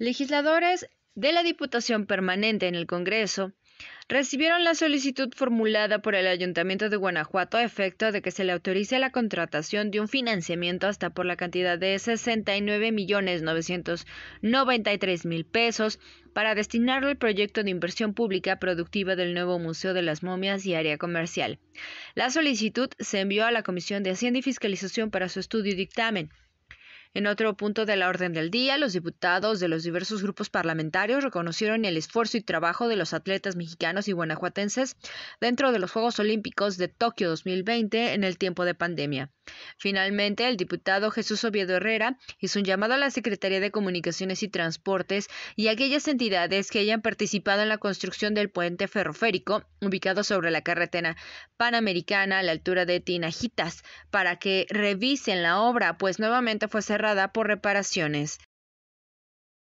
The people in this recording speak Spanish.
Legisladores de la Diputación Permanente en el Congreso recibieron la solicitud formulada por el Ayuntamiento de Guanajuato a efecto de que se le autorice la contratación de un financiamiento hasta por la cantidad de 69.993.000 pesos para destinarlo al proyecto de inversión pública productiva del nuevo Museo de las Momias y Área Comercial. La solicitud se envió a la Comisión de Hacienda y Fiscalización para su estudio y dictamen. En otro punto de la orden del día, los diputados de los diversos grupos parlamentarios reconocieron el esfuerzo y trabajo de los atletas mexicanos y guanajuatenses dentro de los Juegos Olímpicos de Tokio 2020 en el tiempo de pandemia. Finalmente, el diputado Jesús Oviedo Herrera hizo un llamado a la Secretaría de Comunicaciones y Transportes y a aquellas entidades que hayan participado en la construcción del puente ferroférico ubicado sobre la carretera panamericana a la altura de Tinajitas para que revisen la obra, pues nuevamente fue ser por reparaciones